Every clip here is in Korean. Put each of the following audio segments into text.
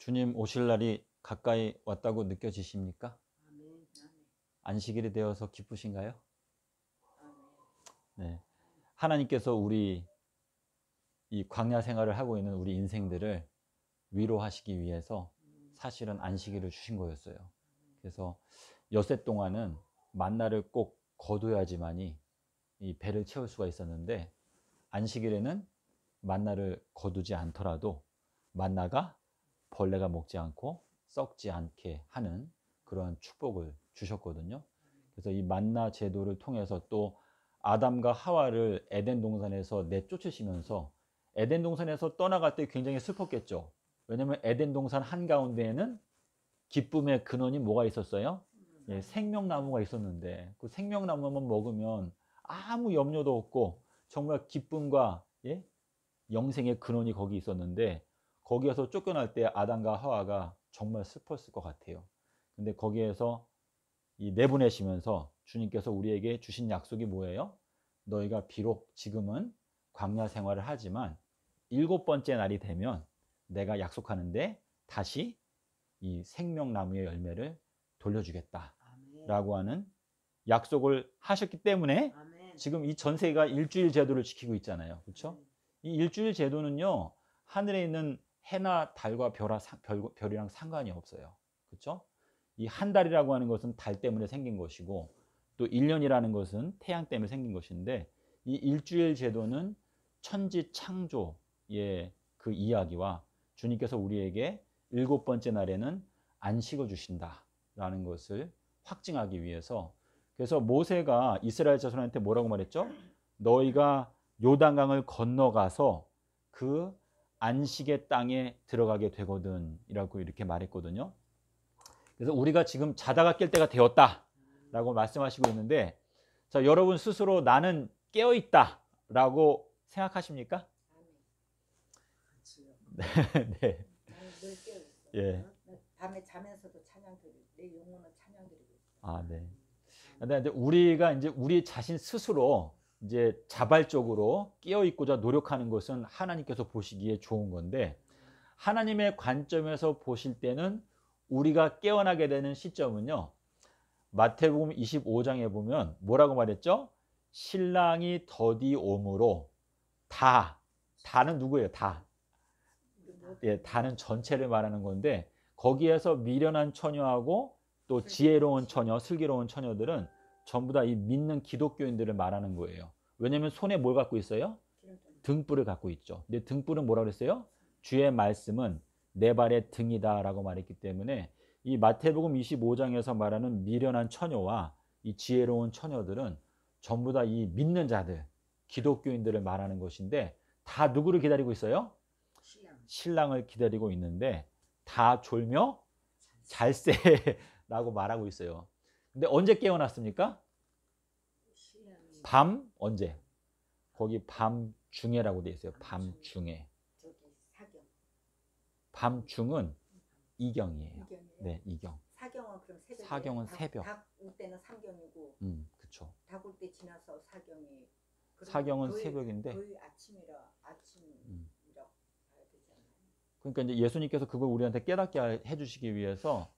주님 오실 날이 가까이 왔다고 느껴지십니까? 안식일이 되어서 기쁘신가요? 네. 하나님께서 우리 이 광야 생활을 하고 있는 우리 인생들을 위로하시기 위해서 음. 사실은 안식일을 주신 거였어요. 그래서 여세 동안은 만나를 꼭 거둬야지만이 이 배를 채울 수가 있었는데 안식일에는 만나를 거두지 않더라도 만나가 벌레가 먹지 않고 썩지 않게 하는 그러한 축복을 주셨거든요. 그래서 이 만나 제도를 통해서 또 아담과 하와를 에덴 동산에서 내쫓으시면서 에덴 동산에서 떠나갈 때 굉장히 슬펐겠죠. 왜냐하면 에덴 동산 한가운데에는 기쁨의 근원이 뭐가 있었어요? 예, 생명나무가 있었는데 그 생명나무만 먹으면 아무 염려도 없고 정말 기쁨과 예? 영생의 근원이 거기 있었는데 거기에서 쫓겨날 때 아담과 하와가 정말 슬펐을 것 같아요. 근데 거기에서 이 내보내시면서 주님께서 우리에게 주신 약속이 뭐예요? 너희가 비록 지금은 광야 생활을 하지만 일곱 번째 날이 되면 내가 약속하는데 다시 이 생명나무의 열매를 돌려주겠다. 라고 하는 약속을 하셨기 때문에 지금 이 전세가 일주일 제도를 지키고 있잖아요. 그렇죠? 이 일주일 제도는요. 하늘에 있는 해나 달과 별하, 별, 별이랑 상관이 없어요. 그렇죠? 이 한 달이라고 하는 것은 달 때문에 생긴 것이고 또 1년이라는 것은 태양 때문에 생긴 것인데 이 일주일 제도는 천지 창조의 그 이야기와 주님께서 우리에게 일곱 번째 날에는 안식을 주신다라는 것을 확증하기 위해서 그래서 모세가 이스라엘 자손한테 뭐라고 말했죠? 너희가 요단강을 건너가서 그 안식의 땅에 들어가게 되거든이라고 이렇게 말했거든요. 그래서 우리가 지금 자다가 깰 때가 되었다라고 말씀하시고 있는데 자, 여러분 스스로 나는 깨어 있다라고 생각하십니까? 네. 예. 밤에 자면서도 찬양 드리고 내 영혼은 찬양 드리고. 아, 네. 근데 이제 우리가 이제 우리 자신 스스로 이제 자발적으로 깨어 있고자 노력하는 것은 하나님께서 보시기에 좋은 건데 하나님의 관점에서 보실 때는 우리가 깨어나게 되는 시점은요. 마태복음 25장에 보면 뭐라고 말했죠? 신랑이 더디옴으로 다 다는 누구예요? 다. 예, 다는 전체를 말하는 건데 거기에서 미련한 처녀하고 또 지혜로운 처녀, 슬기로운 처녀들은 전부 다 이 믿는 기독교인들을 말하는 거예요. 왜냐면 손에 뭘 갖고 있어요? 등불을 갖고 있죠. 근데 등불은 뭐라 그랬어요? 주의 말씀은 내 발의 등이다라고 말했기 때문에 이 마태복음 25장에서 말하는 미련한 처녀와 이 지혜로운 처녀들은 전부 다 이 믿는 자들, 기독교인들을 말하는 것인데 다 누구를 기다리고 있어요? 신랑. 을 기다리고 있는데 다 졸며 잘세라고 말하고 있어요. 근데 언제 깨어났습니까? 밤 언제? 거기 밤 중에라고 돼 있어요. 밤 중에. 밤 중은 이경이에요. 네, 이경. 사경은 그럼 새벽. 사경은 새벽. 닭올 때는 삼경이고. 음, 그렇죠. 닭올 때 지나서 사경이. 사경은 거의, 새벽인데. 거의 아침이라 아침이라고 음. 봐야 되잖아요. 그러니까 이제 예수님께서 그걸 우리한테 깨닫게 해주시기 위해서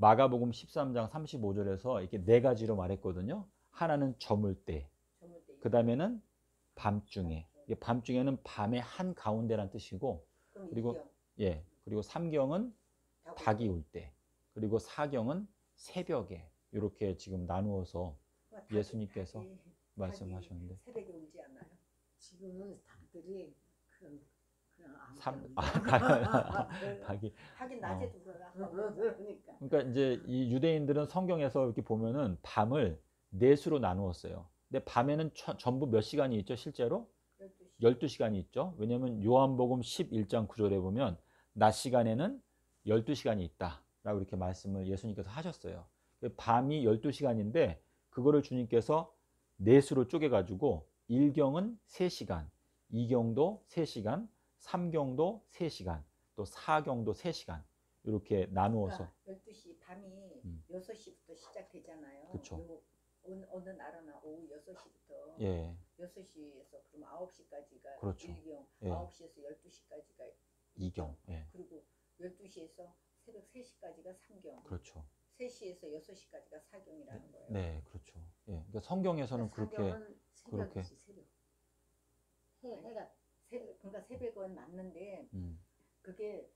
마가복음 13장 35절에서 이렇게 네 가지로 말했거든요. 하나는 저물 때, 그 다음에는 밤중에. 밤중에는 밤의 한 가운데란 뜻이고, 그리고 예, 그리고 삼경은 닭이 울 때, 그리고 사경은 새벽에 이렇게 지금 나누어서 예수님께서 말씀하셨는데. 새벽에 울지 않아요. 지금은 닭들이 그 삼, 아, 네. 하긴, 하긴 어. 낮에도 어. 그러니까. 그러니까 이제 이 유대인들은 성경에서 이렇게 보면은 밤을 네 수로 나누었어요. 근데 밤에는 처, 전부 몇 시간이 있죠, 실제로? 12시. 12시간이 있죠. 왜냐면 요한복음 11장 9절에 보면 낮 시간에는 12시간이 있다. 라고 이렇게 말씀을 예수님께서 하셨어요. 그 밤이 12시간인데 그거를 주님께서 네수로 쪼개가지고 일경은 3시간, 이경도 3시간, 3경도 3시간, 또 4경도 3시간 이렇게 나누어서 그러니까 12시 밤이 음. 6시부터 시작되잖아요. 그쵸. 요, 어느, 나라나 오후 6시부터 예. 6시에서 그럼 9시까지가 그렇죠. 1경, 예. 9시에서 12시까지가 2경. 예. 그리고 12시에서 새벽 3시까지가 3경. 그렇죠. 3시에서 6시까지가 4경이라는 거예요. 네, 그렇죠. 예. 그러니까 성경에서는 그러니까 그렇게 그렇게 새벽. 해, 해가 세, 그러니까 새벽은 맞는데 음. 그게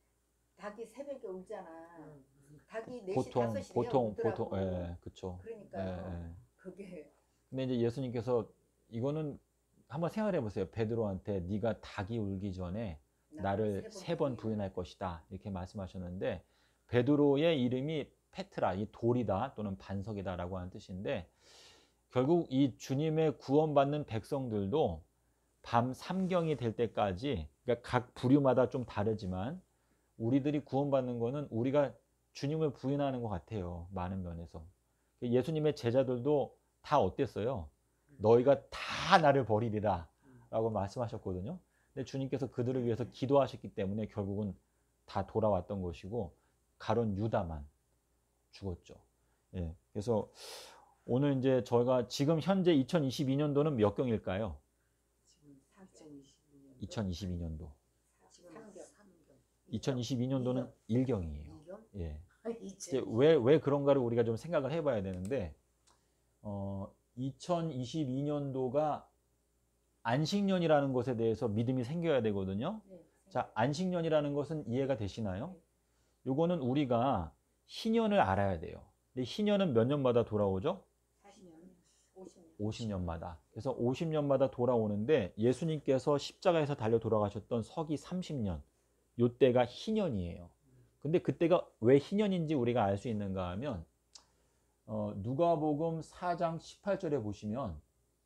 닭이 새벽에 울잖아. 음, 그 닭이 4시, 보통 5시에 보통 울더라고. 보통 예, 그렇죠. 그러니까 예, 예. 그게 근데 이제 예수님께서 이거는 한번 생각해 보세요. 베드로한테 네가 닭이 울기 전에 나를 세 번 부인할 것이다 이렇게 말씀하셨는데 베드로의 이름이 페트라 이 돌이다 또는 반석이다라고 하는 뜻인데 결국 이 주님의 구원받는 백성들도 밤3경이될 때까지 그러니까 각 부류마다 좀 다르지만 우리들이 구원받는 거는 우리가 주님을 부인하는 것 같아요. 많은 면에서. 예수님의 제자들도 다 어땠어요? 너희가 다 나를 버리리라 라고 말씀하셨거든요. 근데 주님께서 그들을 위해서 기도하셨기 때문에 결국은 다 돌아왔던 것이고 가론 유다만 죽었죠. 예. 그래서 오늘 이제 저희가 지금 현재 2022년도는 몇 경일까요? 2022년도. 2022년도는 일경이에요. 예. 아, 이제 왜, 왜 그런가를 우리가 좀 생각을 해봐야 되는데, 어, 2022년도가 안식년이라는 것에 대해서 믿음이 생겨야 되거든요. 네, 자, 안식년이라는 것은 이해가 되시나요? 네. 요거는 우리가 희년을 알아야 돼요. 근데 희년은 몇 년마다 돌아오죠? 50년마다. 그래서 50년마다 돌아오는데 예수님께서 십자가에서 달려 돌아가셨던 서기 30년, 요때가 희년이에요. 근데 그때가 왜 희년인지 우리가 알 수 있는가 하면 어, 누가복음 4장 18절에 보시면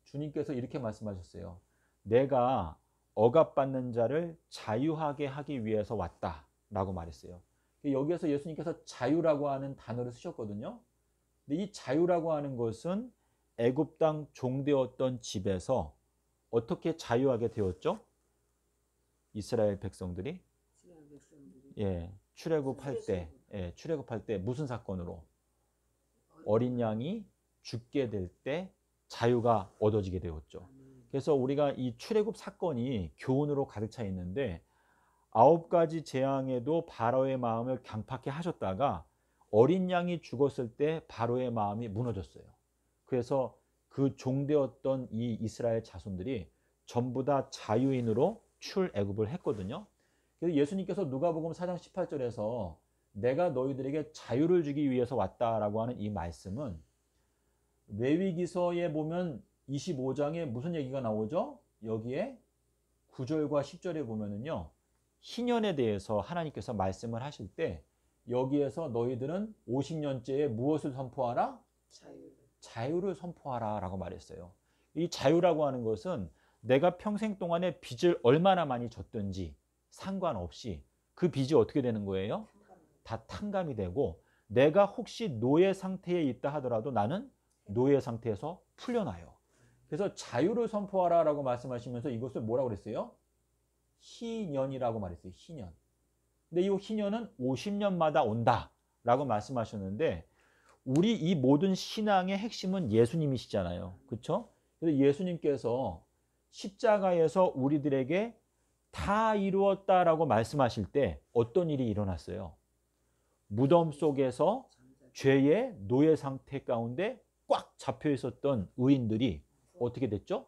주님께서 이렇게 말씀하셨어요. 내가 억압받는 자를 자유하게 하기 위해서 왔다라고 말했어요. 그 여기에서 예수님께서 자유라고 하는 단어를 쓰셨거든요. 근데 이 자유라고 하는 것은 애굽 땅 종되었던 집에서 어떻게 자유하게 되었죠? 이스라엘 백성들이 예, 출애굽할 때 예, 출애굽할 때 무슨 사건으로 어린 양이 죽게 될 때 자유가 얻어지게 되었죠. 그래서 우리가 이 출애굽 사건이 교훈으로 가득 차 있는데 아홉 가지 재앙에도 바로의 마음을 강팍해 하셨다가 어린 양이 죽었을 때 바로의 마음이 무너졌어요. 그래서 그 종되었던 이 이스라엘 자손들이 전부 다 자유인으로 출애굽을 했거든요. 그래서 예수님께서 누가복음 4장 18절에서 내가 너희들에게 자유를 주기 위해서 왔다라고 하는 이 말씀은 레위기서에 보면 25장에 무슨 얘기가 나오죠? 여기에 9절과 10절에 보면은요. 희년에 대해서 하나님께서 말씀을 하실 때 여기에서 너희들은 50년째에 무엇을 선포하라? 자유. 자유를 선포하라 라고 말했어요. 이 자유라고 하는 것은 내가 평생 동안에 빚을 얼마나 많이 졌든지 상관없이 그 빚이 어떻게 되는 거예요? 다 탕감이 되고 내가 혹시 노예 상태에 있다 하더라도 나는 노예 상태에서 풀려나요. 그래서 자유를 선포하라 라고 말씀하시면서 이것을 뭐라고 그랬어요? 희년이라고 말했어요. 희년. 근데 이 희년은 50년마다 온다 라고 말씀하셨는데 우리 이 모든 신앙의 핵심은 예수님이시잖아요. 그렇죠? 그래서 예수님께서 십자가에서 우리들에게 다 이루었다라고 말씀하실 때 어떤 일이 일어났어요? 무덤 속에서 죄의 노예 상태 가운데 꽉 잡혀 있었던 의인들이 어떻게 됐죠?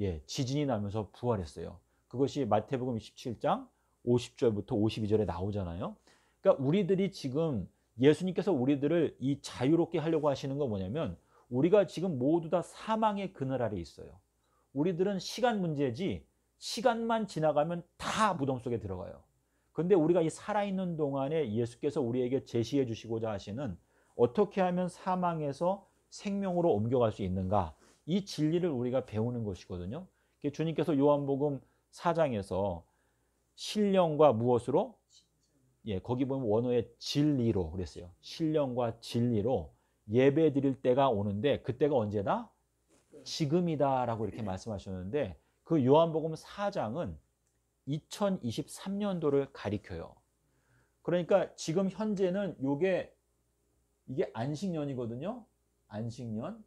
예, 지진이 나면서 부활했어요. 그것이 마태복음 27장 50절부터 52절에 나오잖아요. 그러니까 우리들이 지금 예수님께서 우리들을 이 자유롭게 하려고 하시는 건 뭐냐면 우리가 지금 모두 다 사망의 그늘 아래 있어요. 우리들은 시간 문제지 시간만 지나가면 다 무덤 속에 들어가요. 근데 우리가 이 살아있는 동안에 예수께서 우리에게 제시해 주시고자 하시는 어떻게 하면 사망에서 생명으로 옮겨갈 수 있는가 이 진리를 우리가 배우는 것이거든요. 주님께서 요한복음 4장에서 신령과 무엇으로 예, 거기 보면 원어의 진리로 그랬어요. 신령과 진리로 예배 드릴 때가 오는데 그때가 언제다? 지금이다라고 이렇게 말씀하셨는데 그 요한복음 4장은 2023년도를 가리켜요. 그러니까 지금 현재는 요게 이게 안식년이거든요. 안식년.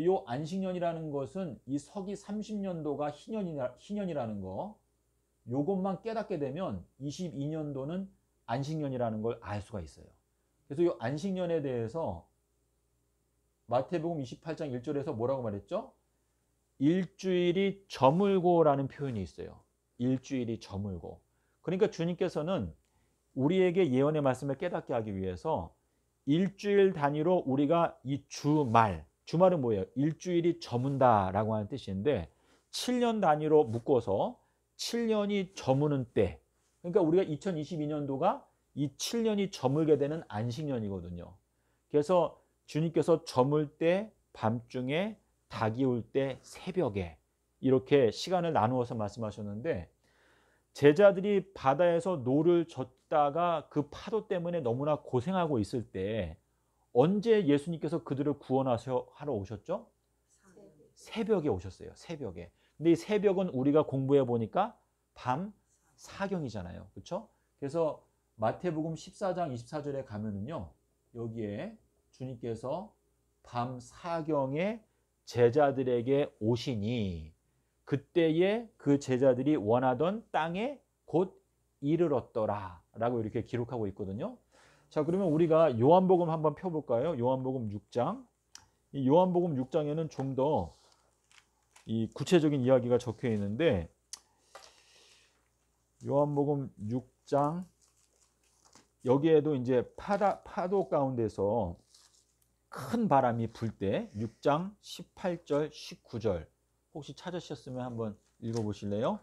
요 안식년이라는 것은 이 서기 30년도가 희년이라, 희년이라는 거. 요것만 깨닫게 되면 22년도는 안식년이라는 걸 알 수가 있어요. 그래서 이 안식년에 대해서 마태복음 28장 1절에서 뭐라고 말했죠? 일주일이 저물고라는 표현이 있어요. 일주일이 저물고. 그러니까 주님께서는 우리에게 예언의 말씀을 깨닫게 하기 위해서 일주일 단위로 우리가 이 주말, 주말은 뭐예요? 일주일이 저문다라고 하는 뜻인데 7년 단위로 묶어서 7년이 저무는 때 그러니까 우리가 2022년도가 이 7년이 저물게 되는 안식년이거든요. 그래서 주님께서 저물 때 밤중에 닭이 올때 새벽에 이렇게 시간을 나누어서 말씀하셨는데 제자들이 바다에서 노를 젓다가 그 파도 때문에 너무나 고생하고 있을 때 언제 예수님께서 그들을 구원하셔 하러 오셨죠? 새벽에 오셨어요. 새벽에. 근데 이 새벽은 우리가 공부해 보니까 밤 사경이잖아요. 그렇죠? 그래서 마태복음 14장 24절에 가면은요. 여기에 주님께서 밤 사경에 제자들에게 오시니 그때에 그 제자들이 원하던 땅에 곧 이르렀더라 라고 이렇게 기록하고 있거든요. 자 그러면 우리가 요한복음 한번 펴볼까요? 요한복음 6장 이 요한복음 6장에는 좀 더 이 구체적인 이야기가 적혀 있는데 요한복음 6장 여기에도 이제 파다, 파도 가운데서 큰 바람이 불 때 6장 18절 19절 혹시 찾으셨으면 한번 읽어보실래요?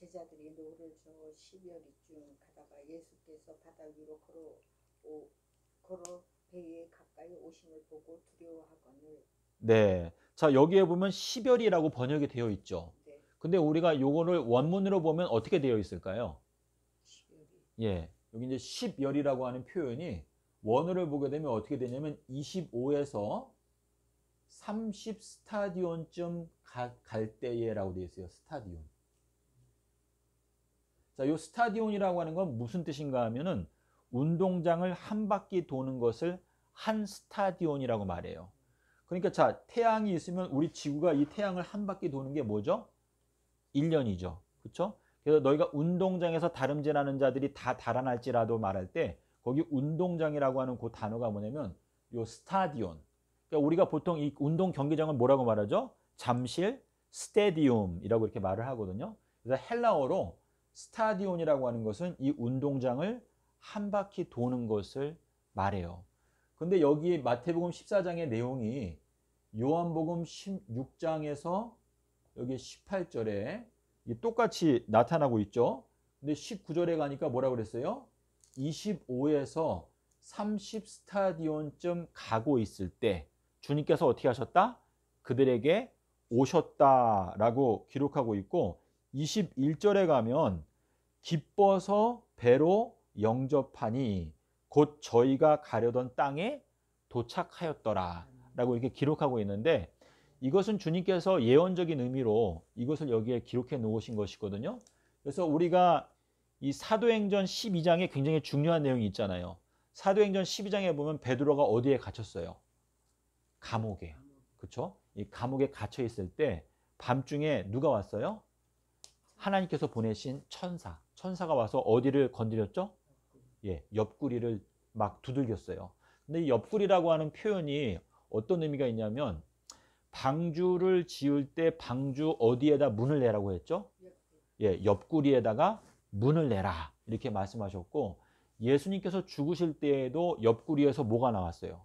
제자들이 노를 저어 십여리쯤 가다가 예수께서 바다 위로 걸어 오, 걸어 배에 가까이 오심을 보고 두려워하거늘 네. 자, 여기에 보면 시별이라고 번역이 되어 있죠. 근데 우리가 요거를 원문으로 보면 어떻게 되어 있을까요? 10열이. 예. 여기 이제 10열이라고 하는 표현이 원어를 보게 되면 어떻게 되냐면 25에서 30 스타디온쯤 갈 때에라고 되어 있어요. 스타디온. 자, 요 스타디온이라고 하는 건 무슨 뜻인가 하면은 운동장을 한 바퀴 도는 것을 한 스타디온이라고 말해요. 그러니까 자, 태양이 있으면 우리 지구가 이 태양을 한 바퀴 도는 게 뭐죠? 1년이죠. 그렇죠? 그래서 너희가 운동장에서 다름질하는 자들이 다 달아날지라도 말할 때 거기 운동장이라고 하는 그 단어가 뭐냐면 요 스타디온. 그러니까 우리가 보통 이 운동 경기장을 뭐라고 말하죠? 잠실 스테디움이라고 이렇게 말을 하거든요. 그래서 헬라어로 스타디온이라고 하는 것은 이 운동장을 한 바퀴 도는 것을 말해요. 근데 여기 마태복음 14장의 내용이 요한복음 16장에서 여기 18절에 똑같이 나타나고 있죠. 근데 19절에 가니까 뭐라 고 그랬어요? 25에서 30 스타디온쯤 가고 있을 때 주님께서 어떻게 하셨다? 그들에게 오셨다라고 기록하고 있고 21절에 가면 기뻐서 배로 영접하니 곧 저희가 가려던 땅에 도착하였더라 라고 이렇게 기록하고 있는데 이것은 주님께서 예언적인 의미로 이것을 여기에 기록해 놓으신 것이거든요. 그래서 우리가 이 사도행전 12장에 굉장히 중요한 내용이 있잖아요. 사도행전 12장에 보면 베드로가 어디에 갇혔어요? 감옥에. 그렇죠? 이 감옥에 갇혀 있을 때 밤중에 누가 왔어요? 하나님께서 보내신 천사. 천사가 와서 어디를 건드렸죠? 예, 옆구리를 막 두들겼어요. 근데 옆구리라고 하는 표현이 어떤 의미가 있냐면 방주를 지을 때 방주 어디에다 문을 내라고 했죠? 예, 옆구리에다가 문을 내라 이렇게 말씀하셨고 예수님께서 죽으실 때에도 옆구리에서 뭐가 나왔어요?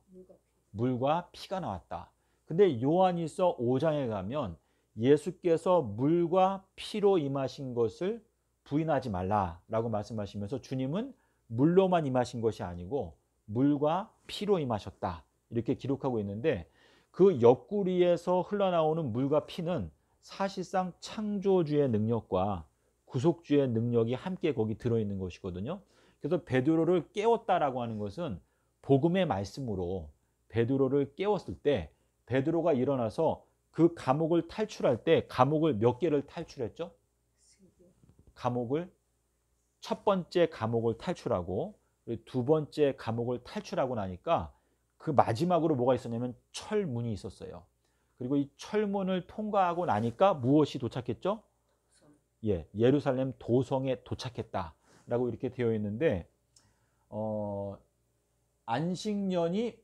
물과 피가 나왔다. 근데 요한일서 5장에 가면 예수께서 물과 피로 임하신 것을 부인하지 말라라고 말씀하시면서 주님은 물로만 임하신 것이 아니고 물과 피로 임하셨다. 이렇게 기록하고 있는데 그 옆구리에서 흘러나오는 물과 피는 사실상 창조주의 능력과 구속주의 능력이 함께 거기 들어있는 것이거든요. 그래서 베드로를 깨웠다라고 하는 것은 복음의 말씀으로 베드로를 깨웠을 때 베드로가 일어나서 그 감옥을 탈출할 때 감옥을 몇 개를 탈출했죠? 감옥을 첫 번째 감옥을 탈출하고 두 번째 감옥을 탈출하고 나니까 그 마지막으로 뭐가 있었냐면 철문이 있었어요. 그리고 이 철문을 통과하고 나니까 무엇이 도착했죠? 예, 예루살렘 도성에 도착했다라고 이렇게 되어 있는데 어, 안식년이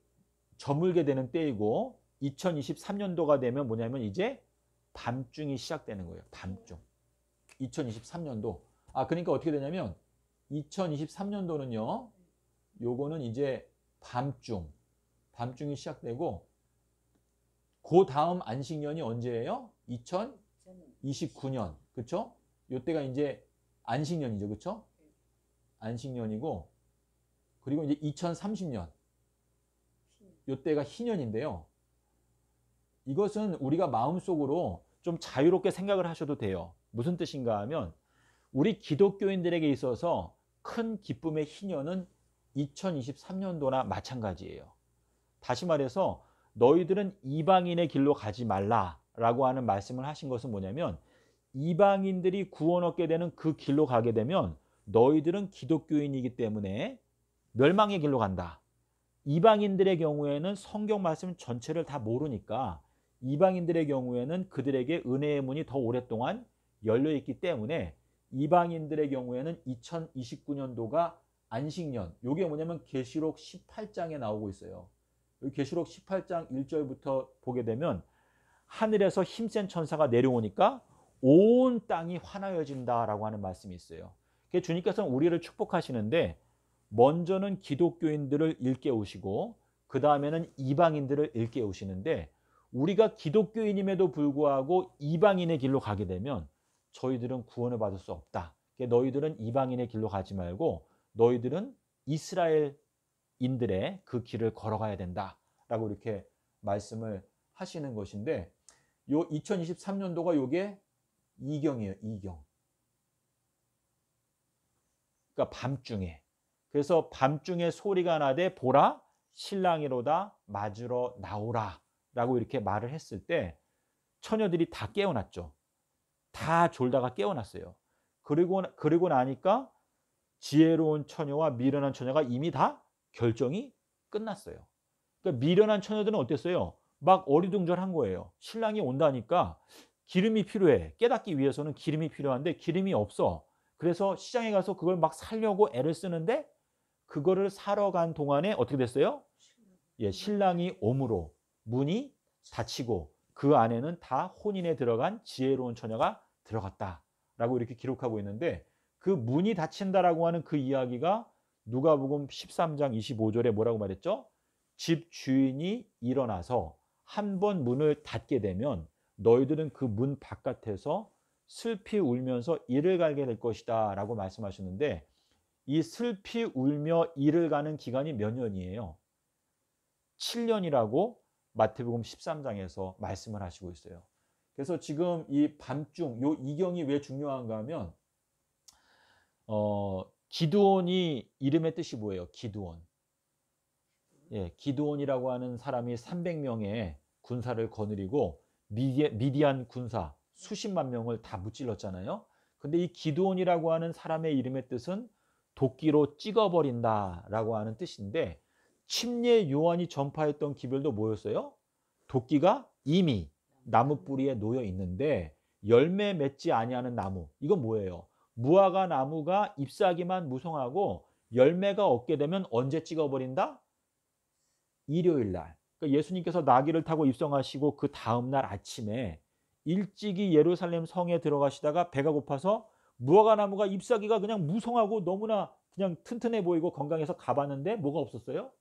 저물게 되는 때이고 2023년도가 되면 뭐냐면 이제 밤중이 시작되는 거예요. 밤중. 2023년도. 아, 그러니까 어떻게 되냐면 2023년도는요. 요거는 이제 밤중 밤중이 시작되고 그 다음 안식년이 언제예요? 2029년. 그쵸? 요때가 이제 안식년이죠. 그쵸? 안식년이고 그리고 이제 2030년. 요때가 희년인데요. 이것은 우리가 마음속으로 좀 자유롭게 생각을 하셔도 돼요. 무슨 뜻인가 하면 우리 기독교인들에게 있어서 큰 기쁨의 희년은 2023년도나 마찬가지예요. 다시 말해서 너희들은 이방인의 길로 가지 말라라고 하는 말씀을 하신 것은 뭐냐면 이방인들이 구원 얻게 되는 그 길로 가게 되면 너희들은 기독교인이기 때문에 멸망의 길로 간다. 이방인들의 경우에는 성경 말씀 전체를 다 모르니까 이방인들의 경우에는 그들에게 은혜의 문이 더 오랫동안 열려 있기 때문에 이방인들의 경우에는 2029년도가 안식년. 이게 뭐냐면 계시록 18장에 나오고 있어요. 계시록 18장 1절부터 보게 되면 하늘에서 힘센 천사가 내려오니까 온 땅이 환하여진다라고 하는 말씀이 있어요. 주님께서는 우리를 축복하시는데 먼저는 기독교인들을 일깨우시고 그 다음에는 이방인들을 일깨우시는데 우리가 기독교인임에도 불구하고 이방인의 길로 가게 되면 저희들은 구원을 받을 수 없다. 너희들은 이방인의 길로 가지 말고 너희들은 이스라엘 인들의 그 길을 걸어가야 된다라고 이렇게 말씀을 하시는 것인데 요 2023년도가 요게 이경이에요. 이경. 그러니까 밤중에. 그래서 밤중에 소리가 나되 보라 신랑이로다 맞으러 나오라라고 이렇게 말을 했을 때 처녀들이 다 깨어났죠. 다 졸다가 깨어났어요. 그리고 그리고 나니까 지혜로운 처녀와 미련한 처녀가 이미 다 결정이 끝났어요. 그러니까 미련한 처녀들은 어땠어요? 막 어리둥절한 거예요. 신랑이 온다니까 기름이 필요해. 깨닫기 위해서는 기름이 필요한데 기름이 없어. 그래서 시장에 가서 그걸 막 살려고 애를 쓰는데 그거를 사러 간 동안에 어떻게 됐어요? 예, 신랑이 오므로 문이 닫히고 그 안에는 다 혼인에 들어간 지혜로운 처녀가 들어갔다라고 이렇게 기록하고 있는데 그 문이 닫힌다라고 하는 그 이야기가 누가복음 13장 25절에 뭐라고 말했죠? 집 주인이 일어나서 한 번 문을 닫게 되면 너희들은 그 문 바깥에서 슬피 울면서 일을 갈게 될 것이다 라고 말씀하셨는데 이 슬피 울며 일을 가는 기간이 몇 년이에요? 7년이라고 마태복음 13장에서 말씀을 하시고 있어요. 그래서 지금 이 밤중 요 이경이 왜 중요한가 하면 어, 기드온이 이름의 뜻이 뭐예요? 기드온. 예, 기드온이라고 하는 사람이 300명의 군사를 거느리고 미디안 군사 수십만 명을 다 무찔렀잖아요. 근데 이 기드온이라고 하는 사람의 이름의 뜻은 도끼로 찍어버린다라고 하는 뜻인데 침례 요한이 전파했던 기별도 뭐였어요? 도끼가 이미 나무 뿌리에 놓여 있는데 열매 맺지 아니하는 나무. 이건 뭐예요? 무화과 나무가 잎사귀만 무성하고 열매가 없게 되면 언제 찍어버린다? 일요일 날. 그러니까 예수님께서 나귀를 타고 입성하시고 그 다음 날 아침에 일찍이 예루살렘 성에 들어가시다가 배가 고파서 무화과 나무가 잎사귀가 그냥 무성하고 너무나 그냥 튼튼해 보이고 건강해서 가봤는데 뭐가 없었어요?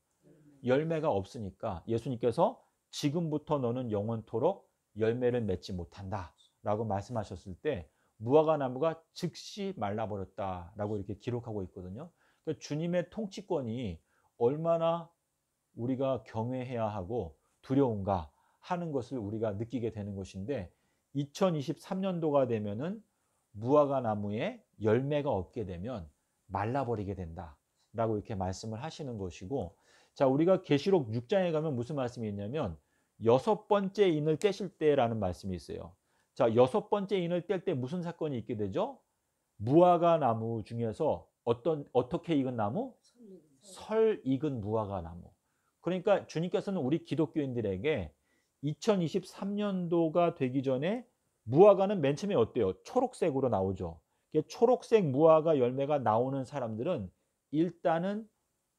열매가 없으니까 예수님께서 지금부터 너는 영원토록 열매를 맺지 못한다 라고 말씀하셨을 때 무화과 나무가 즉시 말라버렸다라고 이렇게 기록하고 있거든요. 그러니까 주님의 통치권이 얼마나 우리가 경외해야 하고 두려운가 하는 것을 우리가 느끼게 되는 것인데 2023년도가 되면은 무화과 나무에 열매가 없게 되면 말라버리게 된다라고 이렇게 말씀을 하시는 것이고 자 우리가 계시록 6장에 가면 무슨 말씀이 있냐면 여섯 번째 인을 깨실 때라는 말씀이 있어요. 자, 여섯 번째 인을 뗄 때 무슨 사건이 있게 되죠? 무화과 나무 중에서 어떤 어떻게 익은 나무? 설 익은 무화과 나무. 그러니까 주님께서는 우리 기독교인들에게 2023년도가 되기 전에 무화과는 맨 처음에 어때요? 초록색으로 나오죠. 초록색 무화과 열매가 나오는 사람들은 일단은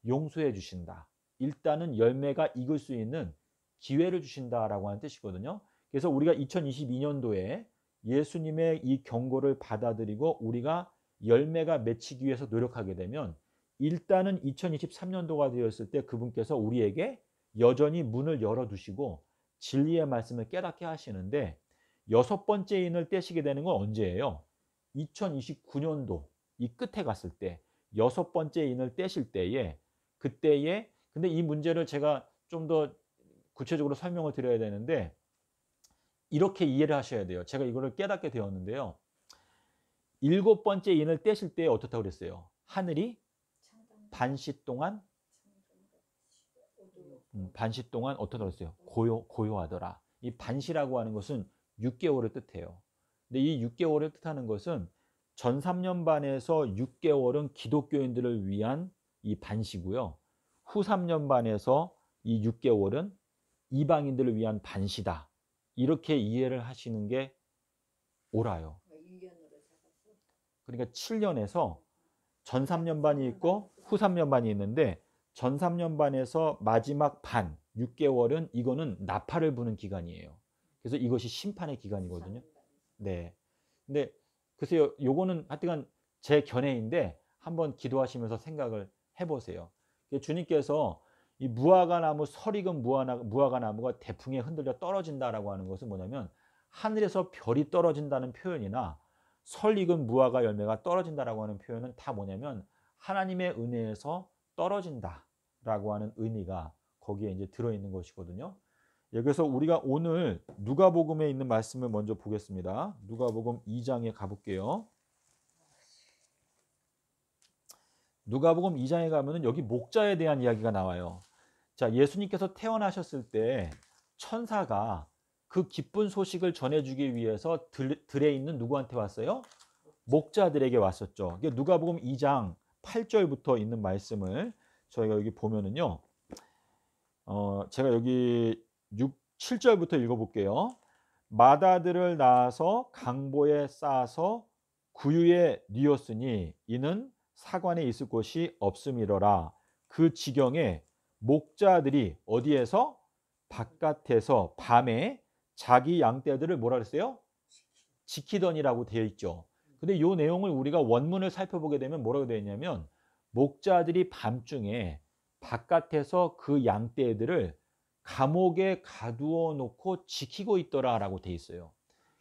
용서해 주신다. 일단은 열매가 익을 수 있는 기회를 주신다라고 하는 뜻이거든요. 그래서 우리가 2022년도에 예수님의 이 경고를 받아들이고 우리가 열매가 맺히기 위해서 노력하게 되면 일단은 2023년도가 되었을 때 그분께서 우리에게 여전히 문을 열어두시고 진리의 말씀을 깨닫게 하시는데 여섯 번째 인을 떼시게 되는 건 언제예요? 2029년도 이 끝에 갔을 때 여섯 번째 인을 떼실 때에 그때에 근데 이 문제를 제가 좀 더 구체적으로 설명을 드려야 되는데 이렇게 이해를 하셔야 돼요. 제가 이거를 깨닫게 되었는데요. 일곱 번째 인을 떼실 때 어떻다고 그랬어요? 하늘이 반시 동안 음, 반시 동안 어떻다고 그랬어요? 고요 고요하더라. 이 반시라고 하는 것은 6개월을 뜻해요. 근데 이 6개월을 뜻하는 것은 전 3년 반에서 6개월은 기독교인들을 위한 이 반시고요. 후 3년 반에서 이 6개월은 이방인들을 위한 반시다. 이렇게 이해를 하시는 게 옳아요. 그러니까 7년에서 그러니까 아, 전 3년 반이 있고 후 3년 반이 있는데 전 3년 반에서 마지막 반 6개월은 이거는 나팔을 부는 기간이에요. 그래서 이것이 심판의 기간이거든요. 네. 근데 글쎄요, 요거는 하여튼간 제 견해인데 한번 기도하시면서 생각을 해보세요. 주님께서 이 무화과나무 서리금 무화과나무가 대풍에 흔들려 떨어진다라고 하는 것은 뭐냐면 하늘에서 별이 떨어진다는 표현이나 설익은 무화과 열매가 떨어진다라고 하는 표현은 다 뭐냐면 하나님의 은혜에서 떨어진다라고 하는 의미가 거기에 이제 들어있는 것이거든요. 여기서 예, 우리가 오늘 누가복음에 있는 말씀을 먼저 보겠습니다. 누가복음 2장에 가볼게요. 누가복음 2장에 가면 여기 목자에 대한 이야기가 나와요. 자, 예수님께서 태어나셨을 때 천사가 그 기쁜 소식을 전해주기 위해서 들, 들에 있는 누구한테 왔어요? 목자들에게 왔었죠. 이게 누가복음 2장 8절부터 있는 말씀을 저희가 여기 보면은요. 어, 제가 여기 6, 7절부터 읽어볼게요. 마다들을 낳아서 강보에 쌓아서 구유에 뉘었으니 이는 사관에 있을 곳이 없음이로라그 지경에 목자들이 어디에서 바깥에서 밤에 자기 양떼들을 뭐라 그랬어요? 지키더니라고 되어 있죠. 근데 요 내용을 우리가 원문을 살펴보게 되면 뭐라고 되어 있냐면 목자들이 밤중에 바깥에서 그 양떼들을 감옥에 가두어 놓고 지키고 있더라라고 되어 있어요.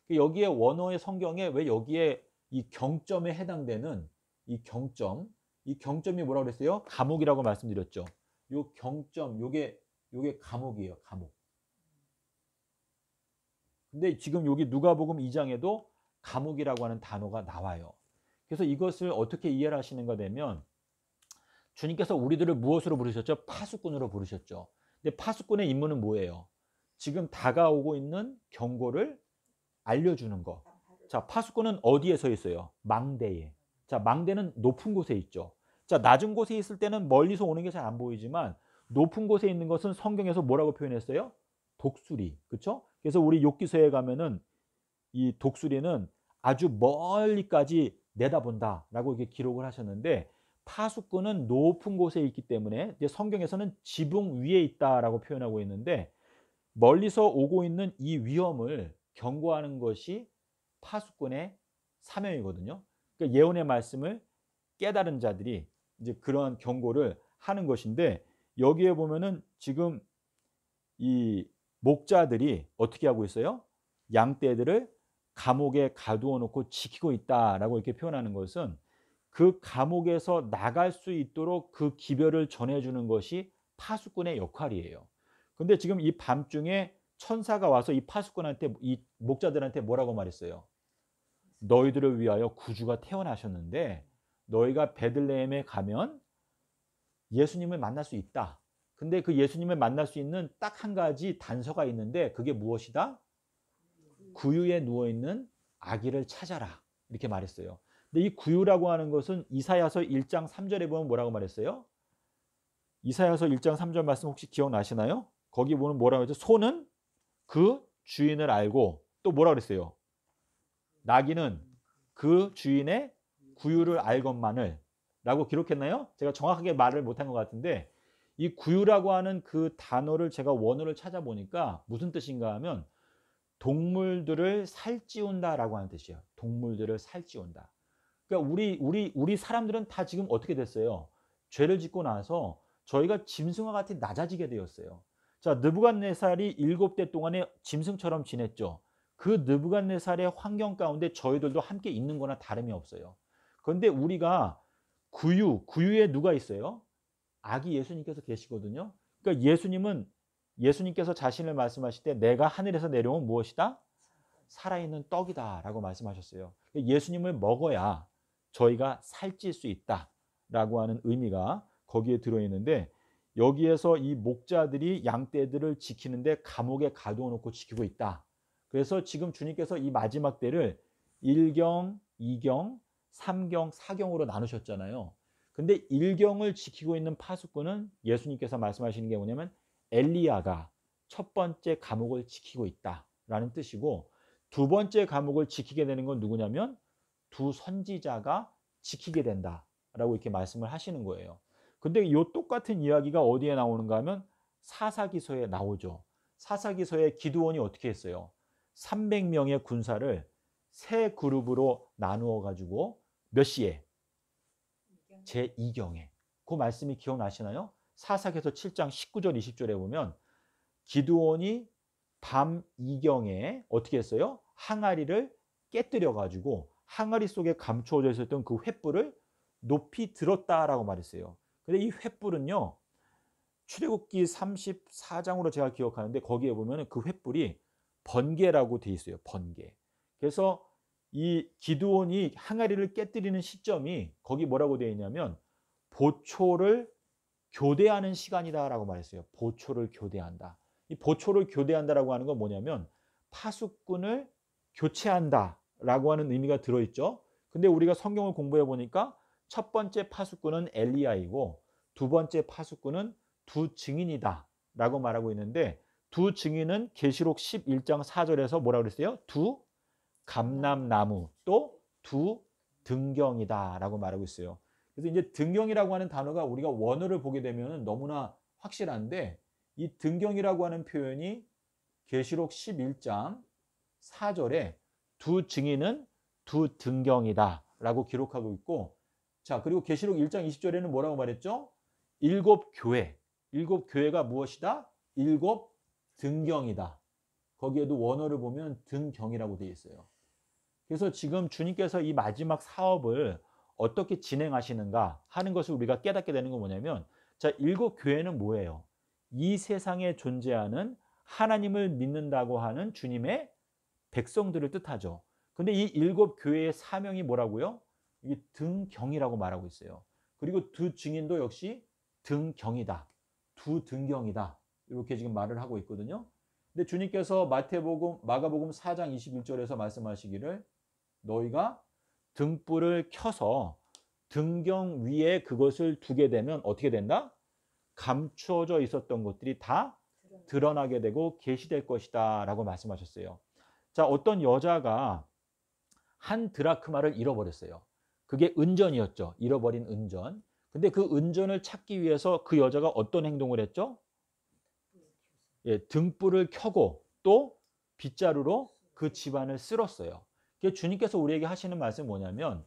그 여기에 원어의 성경에 왜 여기에 이 경점에 해당되는 이 경점, 이 경점이 뭐라고 그랬어요? 감옥이라고 말씀드렸죠. 요 경점, 요게, 요게 감옥이에요, 감옥. 근데 지금 여기 누가복음 2장에도 감옥이라고 하는 단어가 나와요. 그래서 이것을 어떻게 이해를 하시는가 되면 주님께서 우리들을 무엇으로 부르셨죠? 파수꾼으로 부르셨죠. 근데 파수꾼의 임무는 뭐예요? 지금 다가오고 있는 경고를 알려주는 거. 자, 파수꾼은 어디에 서 있어요? 망대에. 자, 망대는 높은 곳에 있죠. 자, 낮은 곳에 있을 때는 멀리서 오는 게 잘 안 보이지만 높은 곳에 있는 것은 성경에서 뭐라고 표현했어요? 독수리. 그렇죠? 그래서 우리 욕기서에 가면은 이 독수리는 아주 멀리까지 내다본다라고 이렇게 기록을 하셨는데 파수꾼은 높은 곳에 있기 때문에 성경에서는 지붕 위에 있다라고 표현하고 있는데 멀리서 오고 있는 이 위험을 경고하는 것이 파수꾼의 사명이거든요. 그러니까 예언의 말씀을 깨달은 자들이 이제 그러한 경고를 하는 것인데 여기에 보면은 지금 이 목자들이 어떻게 하고 있어요? 양떼들을 감옥에 가두어 놓고 지키고 있다라고 이렇게 표현하는 것은 그 감옥에서 나갈 수 있도록 그 기별을 전해주는 것이 파수꾼의 역할이에요. 근데 지금 이 밤중에 천사가 와서 이 파수꾼한테 이 목자들한테 뭐라고 말했어요? 너희들을 위하여 구주가 태어나셨는데 너희가 베들레헴에 가면 예수님을 만날 수 있다. 근데 그 예수님을 만날 수 있는 딱 한 가지 단서가 있는데 그게 무엇이다? 구유에 누워 있는 아기를 찾아라. 이렇게 말했어요. 근데 이 구유라고 하는 것은 이사야서 1장 3절에 보면 뭐라고 말했어요? 이사야서 1장 3절 말씀 혹시 기억나시나요? 거기 보면 뭐라고 했죠? 소는 그 주인을 알고 또 뭐라고 그랬어요? 나귀는 그 주인의 구유를 알것만을 라고 기록했나요? 제가 정확하게 말을 못한 것 같은데 이 구유라고 하는 그 단어를 제가 원어를 찾아보니까 무슨 뜻인가 하면 동물들을 살찌운다 라고 하는 뜻이에요. 동물들을 살찌운다. 그러니까 우리, 우리, 우리 사람들은 다 지금 어떻게 됐어요? 죄를 짓고 나서 저희가 짐승과 같이 낮아지게 되었어요. 자, 느부갓네살이 일곱 대 동안에 짐승처럼 지냈죠. 그 느부갓네살의 환경 가운데 저희들도 함께 있는 거나 다름이 없어요. 그런데 우리가 구유, 구유에 누가 있어요? 아기 예수님께서 계시거든요. 그러니까 예수님은 예수님께서 자신을 말씀하실 때 내가 하늘에서 내려온 무엇이다? 살아있는 떡이다 라고 말씀하셨어요. 그러니까 예수님을 먹어야 저희가 살찔 수 있다 라고 하는 의미가 거기에 들어있는데 여기에서 이 목자들이 양떼들을 지키는데 감옥에 가둬놓고 지키고 있다. 그래서 지금 주님께서 이 마지막 때를 1경, 2경, 3경4경으로 나누셨잖아요. 근데 1경을 지키고 있는 파수꾼은 예수님께서 말씀하시는 게 뭐냐면 엘리야가 첫 번째 감옥을 지키고 있다라는 뜻이고 두 번째 감옥을 지키게 되는 건 누구냐면 두 선지자가 지키게 된다라고 이렇게 말씀을 하시는 거예요. 근데 이 똑같은 이야기가 어디에 나오는가 하면 사사기서에 나오죠. 사사기서에 기드온이 어떻게 했어요? 300명의 군사를 세 그룹으로 나누어 가지고 몇 시에? 제2경에. 그 말씀이 기억나시나요? 사사기에서 7장 19절 20절에 보면 기드온이 밤 2경에 어떻게 했어요? 항아리를 깨뜨려 가지고 항아리 속에 감추어져 있었던 그 횃불을 높이 들었다라고 말했어요. 근데 이 횃불은요. 출애굽기 34장으로 제가 기억하는데 거기에 보면 그 횃불이 번개라고 돼 있어요. 번개. 그래서 이 기드온이 항아리를 깨뜨리는 시점이 거기 뭐라고 되어 있냐면 보초를 교대하는 시간이다라고 말했어요. 보초를 교대한다. 이 보초를 교대한다라고 하는 건 뭐냐면 파수꾼을 교체한다라고 하는 의미가 들어 있죠. 근데 우리가 성경을 공부해 보니까 첫 번째 파수꾼은 엘리야이고 두 번째 파수꾼은 두 증인이다라고 말하고 있는데 두 증인은 계시록 11장 4절에서 뭐라 고 그랬어요? 두 감람나무 또 두 등경이다라고 말하고 있어요. 그래서 이제 등경이라고 하는 단어가 우리가 원어를 보게 되면 너무나 확실한데 이 등경이라고 하는 표현이 계시록 11장 4절에 두 증인은 두 등경이다라고 기록하고 있고 자, 그리고 계시록 1장 20절에는 뭐라고 말했죠? 일곱 교회. 일곱 교회가 무엇이다? 일곱 등경이다. 거기에도 원어를 보면 등경이라고 되어 있어요. 그래서 지금 주님께서 이 마지막 사업을 어떻게 진행하시는가 하는 것을 우리가 깨닫게 되는 건 뭐냐면 자, 일곱 교회는 뭐예요? 이 세상에 존재하는 하나님을 믿는다고 하는 주님의 백성들을 뜻하죠. 근데 이 일곱 교회의 사명이 뭐라고요? 이게 등경이라고 말하고 있어요. 그리고 두 증인도 역시 등경이다. 두 등경이다. 이렇게 지금 말을 하고 있거든요. 근데 주님께서 마태복음 마가복음 4장 21절에서 말씀하시기를 너희가 등불을 켜서 등경 위에 그것을 두게 되면 어떻게 된다? 감추어져 있었던 것들이 다 드러나게 되고 계시될 것이다 라고 말씀하셨어요. 자, 어떤 여자가 한 드라크마를 잃어버렸어요. 그게 은전이었죠. 잃어버린 은전. 근데 그 은전을 찾기 위해서 그 여자가 어떤 행동을 했죠? 예, 등불을 켜고 또 빗자루로 그 집안을 쓸었어요. 주님께서 우리에게 하시는 말씀이 뭐냐면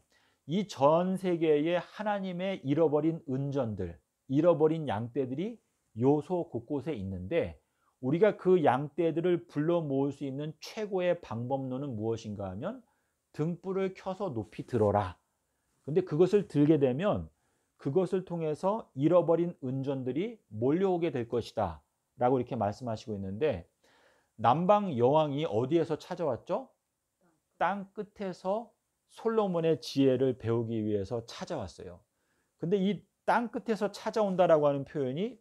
이 전세계에 하나님의 잃어버린 은전들, 잃어버린 양떼들이 요소 곳곳에 있는데 우리가 그 양떼들을 불러 모을 수 있는 최고의 방법론은 무엇인가 하면 등불을 켜서 높이 들어라. 근데 그것을 들게 되면 그것을 통해서 잃어버린 은전들이 몰려오게 될 것이다. 라고 이렇게 말씀하시고 있는데 남방 여왕이 어디에서 찾아왔죠? 땅 끝에서 솔로몬의 지혜를 배우기 위해서 찾아왔어요. 근데 이 땅 끝에서 찾아온다라고 하는 표현이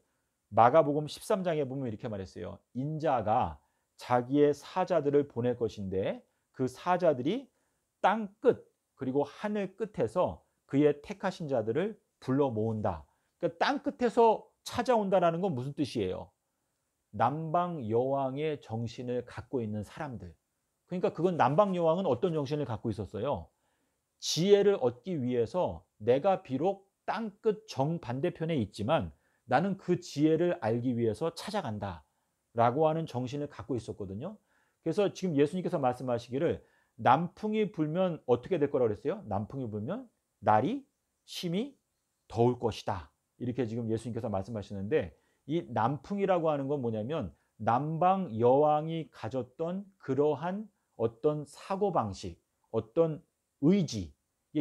마가복음 13장에 보면 이렇게 말했어요. 인자가 자기의 사자들을 보낼 것인데 그 사자들이 땅 끝 그리고 하늘 끝에서 그의 택하신 자들을 불러 모은다. 그러니까 땅 끝에서 찾아온다라는 건 무슨 뜻이에요? 남방 여왕의 정신을 갖고 있는 사람들. 그러니까 그건 남방 여왕은 어떤 정신을 갖고 있었어요? 지혜를 얻기 위해서 내가 비록 땅끝 정반대편에 있지만 나는 그 지혜를 알기 위해서 찾아간다. 라고 하는 정신을 갖고 있었거든요. 그래서 지금 예수님께서 말씀하시기를 남풍이 불면 어떻게 될 거라고 그랬어요? 남풍이 불면 날이 심히 더울 것이다. 이렇게 지금 예수님께서 말씀하시는데 이 남풍이라고 하는 건 뭐냐면 남방 여왕이 가졌던 그러한 어떤 사고방식, 어떤 의지,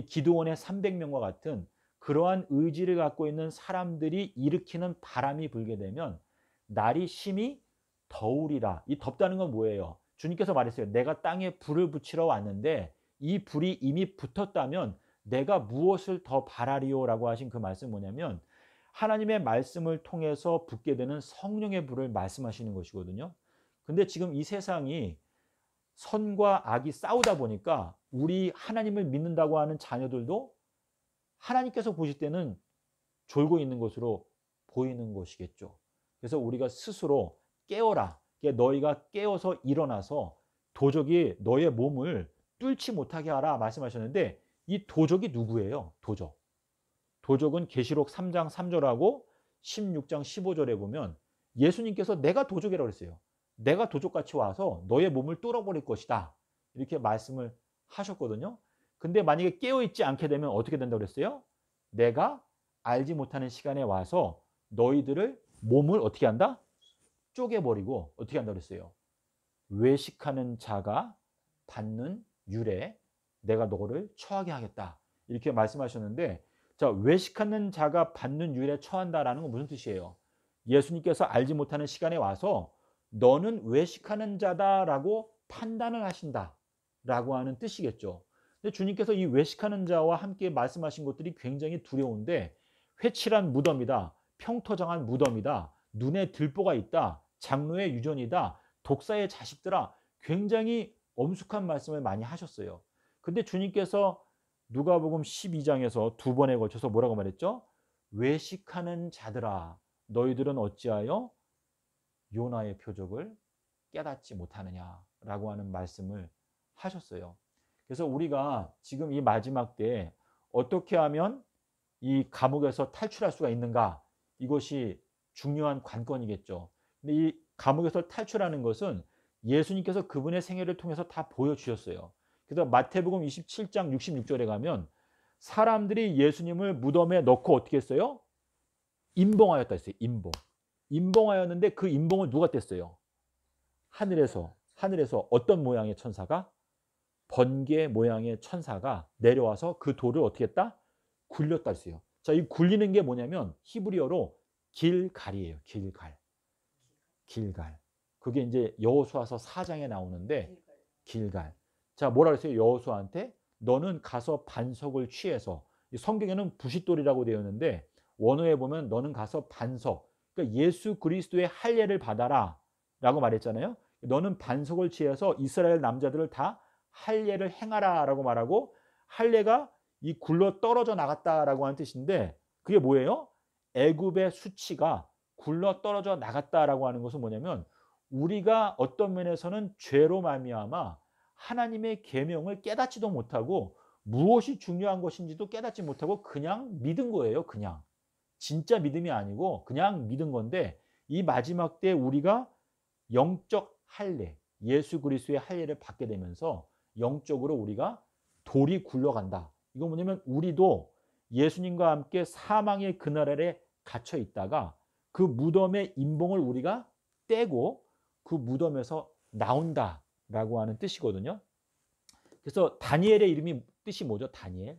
기도원의 300명과 같은 그러한 의지를 갖고 있는 사람들이 일으키는 바람이 불게 되면 날이 심히 더우리라. 이 덥다는 건 뭐예요? 주님께서 말했어요. 내가 땅에 불을 붙이러 왔는데 이 불이 이미 붙었다면 내가 무엇을 더 바라리오라고 하신 그 말씀 뭐냐면 하나님의 말씀을 통해서 붙게 되는 성령의 불을 말씀하시는 것이거든요. 근데 지금 이 세상이 선과 악이 싸우다 보니까 우리 하나님을 믿는다고 하는 자녀들도 하나님께서 보실 때는 졸고 있는 것으로 보이는 것이겠죠. 그래서 우리가 스스로 깨어라. 너희가 깨어서 일어나서 도적이 너의 몸을 뚫지 못하게 하라 말씀하셨는데 이 도적이 누구예요? 도적. 도적은 계시록 3장 3절하고 16장 15절에 보면 예수님께서 내가 도적이라고 그랬어요. 내가 도적같이 와서 너의 몸을 뚫어버릴 것이다. 이렇게 말씀을 하셨거든요. 근데 만약에 깨어있지 않게 되면 어떻게 된다고 그랬어요? 내가 알지 못하는 시간에 와서 너희들을 몸을 어떻게 한다? 쪼개버리고 어떻게 한다고 그랬어요? 외식하는 자가 받는 유래 내가 너를 처하게 하겠다. 이렇게 말씀하셨는데 자 외식하는 자가 받는 유래 처한다라는 건 무슨 뜻이에요? 예수님께서 알지 못하는 시간에 와서 너는 외식하는 자다라고 판단을 하신다라고 하는 뜻이겠죠. 근데 주님께서 이 외식하는 자와 함께 말씀하신 것들이 굉장히 두려운데 회칠한 무덤이다. 평토장한 무덤이다. 눈에 들보가 있다. 장로의 유전이다. 독사의 자식들아. 굉장히 엄숙한 말씀을 많이 하셨어요. 근데 주님께서 누가복음 12장에서 두 번에 걸쳐서 뭐라고 말했죠? 외식하는 자들아 너희들은 어찌하여 요나의 표적을 깨닫지 못하느냐라고 하는 말씀을 하셨어요. 그래서 우리가 지금 이 마지막 때에 어떻게 하면 이 감옥에서 탈출할 수가 있는가 이것이 중요한 관건이겠죠. 근데 이 감옥에서 탈출하는 것은 예수님께서 그분의 생애를 통해서 다 보여주셨어요. 그래서 마태복음 27장 66절에 가면 사람들이 예수님을 무덤에 넣고 어떻게 했어요? 임봉하였다 했어요. 임봉. 임봉하였는데 그 임봉을 누가 뗐어요? 하늘에서 하늘에서 어떤 모양의 천사가 번개 모양의 천사가 내려와서 그 돌을 어떻게 했다? 굴렸다 했어요. 자, 이 굴리는 게 뭐냐면 히브리어로 길갈이에요. 길갈. 길갈. 그게 이제 여호수아서 4장에 나오는데 길갈. 자, 뭐라 그랬어요? 여호수아한테 너는 가서 반석을 취해서 성경에는 부싯돌이라고 되어 있는데 원어에 보면 너는 가서 반석 그러니까 예수 그리스도의 할례를 받아라 라고 말했잖아요. 너는 반석을 취해서 이스라엘 남자들을 다 할례를 행하라 라고 말하고 할례가 이 굴러 떨어져 나갔다라고 하는 뜻인데 그게 뭐예요? 애굽의 수치가 굴러 떨어져 나갔다라고 하는 것은 뭐냐면 우리가 어떤 면에서는 죄로 말미암아 하나님의 계명을 깨닫지도 못하고 무엇이 중요한 것인지도 깨닫지 못하고 그냥 믿은 거예요. 그냥 진짜 믿음이 아니고 그냥 믿은 건데 이 마지막 때 우리가 영적 할례, 예수 그리스도의 할례를 받게 되면서 영적으로 우리가 돌이 굴러간다. 이거 뭐냐면 우리도 예수님과 함께 사망의 그늘 아래 갇혀 있다가 그 무덤의 임봉을 우리가 떼고 그 무덤에서 나온다라고 하는 뜻이거든요. 그래서 다니엘의 이름이 뜻이 뭐죠? 다니엘.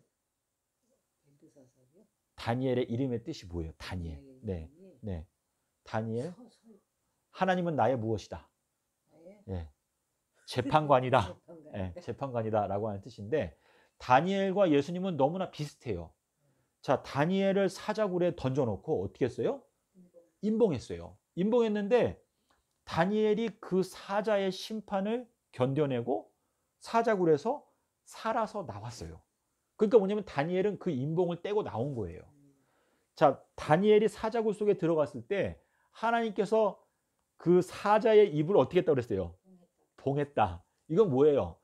다니엘의 이름의 뜻이 뭐예요? 다니엘. 네. 네. 다니엘. 네. 하나님은 나의 무엇이다. 예. 재판관이다. 예, 재판관이다라고 하는 뜻인데 다니엘과 예수님은 너무나 비슷해요. 자, 다니엘을 사자굴에 던져놓고 어떻게 했어요? 임봉했어요. 임봉했는데 다니엘이 그 사자의 심판을 견뎌내고 사자굴에서 살아서 나왔어요. 그러니까 뭐냐면 다니엘은 그 임봉을 떼고 나온 거예요. 자, 다니엘이 사자굴 속에 들어갔을 때 하나님께서 그 사자의 입을 어떻게 했다고 그랬어요? 봉했다. 이건 뭐예요?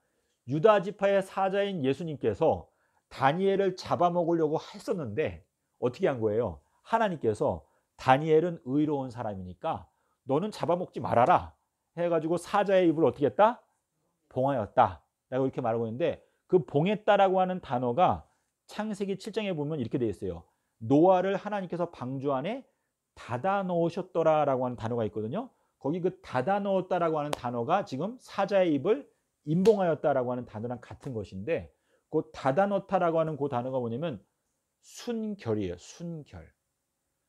유다 지파의 사자인 예수님께서 다니엘을 잡아먹으려고 했었는데 어떻게 한 거예요? 하나님께서 다니엘은 의로운 사람이니까 너는 잡아먹지 말아라 해가지고 사자의 입을 어떻게 했다? 봉하였다 라고 이렇게 말하고 있는데 그 봉했다라고 하는 단어가 창세기 7장에 보면 이렇게 되어 있어요 노아를 하나님께서 방주 안에 닫아 놓으셨더라라고 하는 단어가 있거든요. 거기 그 닫아 놓았다라고 하는 단어가 지금 사자의 입을 임봉하였다라고 하는 단어랑 같은 것인데 그 닫아 놓다라고 하는 그 단어가 뭐냐면 순결이에요. 순결.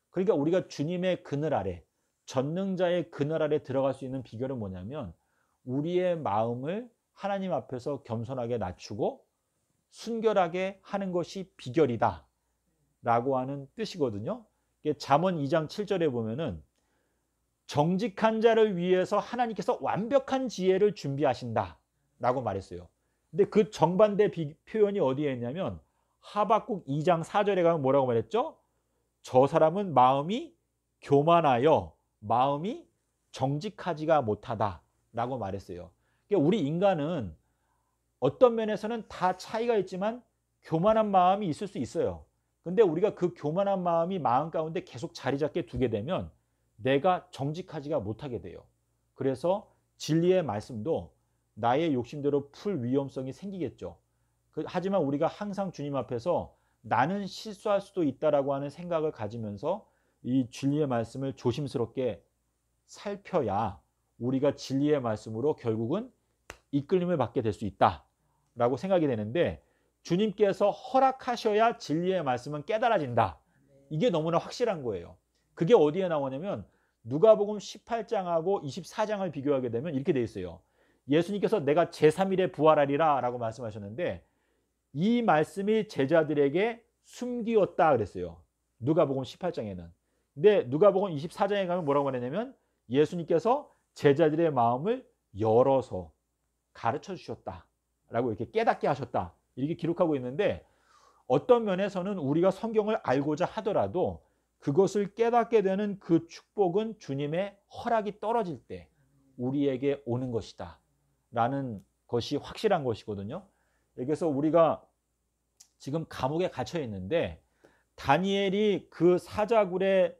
그러니까 우리가 주님의 그늘 아래 전능자의 그늘 아래 들어갈 수 있는 비결은 뭐냐면 우리의 마음을 하나님 앞에서 겸손하게 낮추고 순결하게 하는 것이 비결이다. 라고 하는 뜻이거든요. 잠언 2장 7절에 보면은 정직한 자를 위해서 하나님께서 완벽한 지혜를 준비하신다 라고 말했어요. 근데 그 정반대 비, 표현이 어디에 있냐면 하박국 2장 4절에 가면 뭐라고 말했죠? 저 사람은 마음이 교만하여 마음이 정직하지가 못하다 라고 말했어요. 그러니까 우리 인간은 어떤 면에서는 다 차이가 있지만 교만한 마음이 있을 수 있어요. 근데 우리가 그 교만한 마음이 마음 가운데 계속 자리 잡게 두게 되면 내가 정직하지가 못하게 돼요. 그래서 진리의 말씀도 나의 욕심대로 풀 위험성이 생기겠죠. 그, 하지만 우리가 항상 주님 앞에서 나는 실수할 수도 있다라고 하는 생각을 가지면서 이 진리의 말씀을 조심스럽게 살펴야 우리가 진리의 말씀으로 결국은 이끌림을 받게 될 수 있다라고 생각이 되는데 주님께서 허락하셔야 진리의 말씀은 깨달아진다. 이게 너무나 확실한 거예요. 그게 어디에 나오냐면 누가복음 18장하고 24장을 비교하게 되면 이렇게 돼 있어요. 예수님께서 내가 제3일에 부활하리라라고 말씀하셨는데 이 말씀이 제자들에게 숨기었다 그랬어요. 누가복음 18장에는. 근데 누가복음 24장에 가면 뭐라고 말했냐면 예수님께서 제자들의 마음을 열어서 가르쳐 주셨다라고 이렇게 깨닫게 하셨다. 이렇게 기록하고 있는데 어떤 면에서는 우리가 성경을 알고자 하더라도 그것을 깨닫게 되는 그 축복은 주님의 허락이 떨어질 때 우리에게 오는 것이다. 라는 것이 확실한 것이거든요. 여기서 우리가 지금 감옥에 갇혀 있는데 다니엘이 그 사자굴의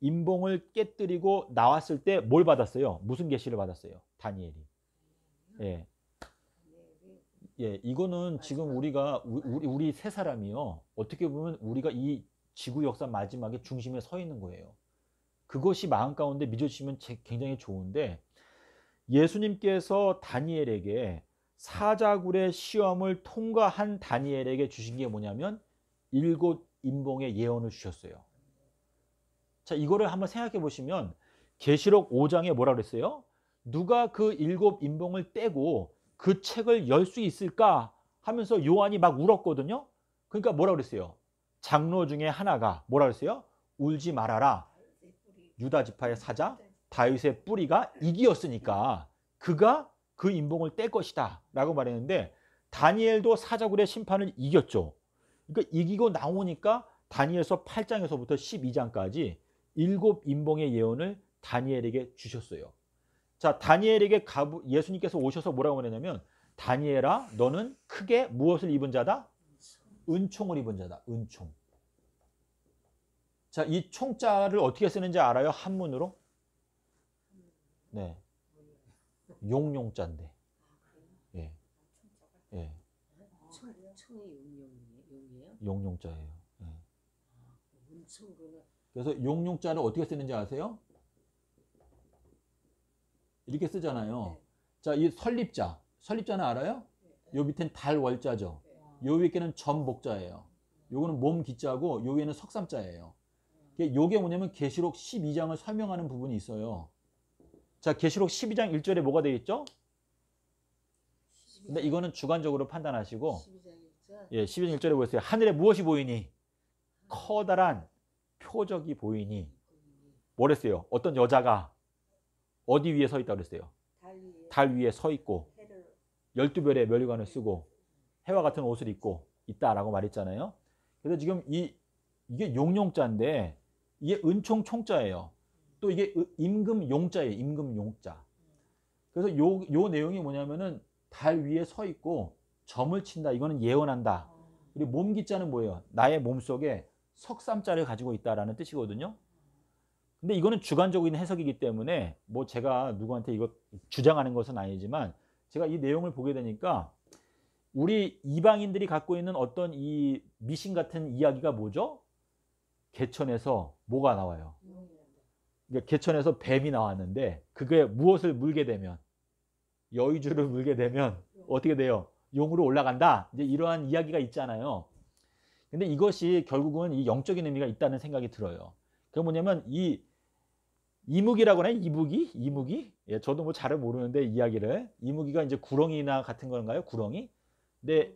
임봉을 깨뜨리고 나왔을 때 뭘 받았어요? 무슨 계시를 받았어요? 다니엘이. 예. 예, 이거는 지금 우리가 우리, 우리 세 사람이요. 어떻게 보면 우리가 이 지구 역사 마지막에 중심에 서 있는 거예요. 그것이 마음 가운데 믿어지면 굉장히 좋은데 예수님께서 다니엘에게 사자굴의 시험을 통과한 다니엘에게 주신 게 뭐냐면 일곱 인봉의 예언을 주셨어요. 자, 이거를 한번 생각해 보시면 계시록 5장에 뭐라 그랬어요? 누가 그 일곱 인봉을 떼고 그 책을 열 수 있을까 하면서 요한이 막 울었거든요. 그러니까 뭐라 그랬어요? 장로 중에 하나가 뭐라 그랬어요? 울지 말아라. 유다 지파의 사자 다윗의 뿌리가 이기었으니까 그가 그 인봉을 뗄 것이다라고 말했는데 다니엘도 사자굴의 심판을 이겼죠. 그러니까 이기고 나오니까 다니엘서 8장에서부터 12장까지 7곱 인봉의 예언을 다니엘에게 주셨어요. 자 다니엘에게 가부, 예수님께서 오셔서 뭐라고 말했냐면 다니엘아 너는 크게 무엇을 입은 자다? 은총을 입은 자다. 은총. 자, 이 총자를 어떻게 쓰는지 알아요? 한문으로? 네. 용용자인데. 예. 예. 용용자예요. 예. 아, 그래서 용용자를 어떻게 쓰는지 아세요? 이렇게 쓰잖아요. 네. 자, 이 설립자. 설립자는 알아요? 네. 요 밑엔 달월자죠. 네. 요 위에는 전복자예요 요거는 몸 기자고 요 위에는 석삼자예요. 요게 뭐냐면 계시록 12장을 설명하는 부분이 있어요. 자, 계시록 12장 1절에 뭐가 되어 있죠? 근데 이거는 주관적으로 판단하시고 12장 1절? 예, 12장 1절에 보세요 하늘에 무엇이 보이니? 커다란 표적이 보이니. 뭐랬어요? 어떤 여자가 어디 위에 서 있다고 그랬어요? 달 위에, 달 위에 서 있고 열두 별의 멸류관을 쓰고 해와 같은 옷을 입고 있다라고 말했잖아요. 그래서 지금 이 이게 용용자인데 이게 은총 총자예요. 또 이게 임금 용자예요. 임금 용자. 그래서 요, 요 내용이 뭐냐면은 달 위에 서 있고 점을 친다. 이거는 예언한다. 어. 그리고 몸기자는 뭐예요? 나의 몸속에 석삼자를 가지고 있다라는 뜻이거든요. 근데 이거는 주관적인 해석이기 때문에 뭐 제가 누구한테 이거 주장하는 것은 아니지만 제가 이 내용을 보게 되니까 우리 이방인들이 갖고 있는 어떤 이 미신 같은 이야기가 뭐죠? 개천에서 뭐가 나와요? 그러니까 개천에서 뱀이 나왔는데 그게 무엇을 물게 되면 여의주를 물게 되면 어떻게 돼요? 용으로 올라간다. 이제 이러한 이야기가 있잖아요. 근데 이것이 결국은 이 영적인 의미가 있다는 생각이 들어요. 그게 뭐냐면 이 이무기라고 하네 이무기? 이무기? 예, 저도 뭐잘은 모르는데 이야기를 이무기가 이제 구렁이나 같은 건가요? 구렁이? 근데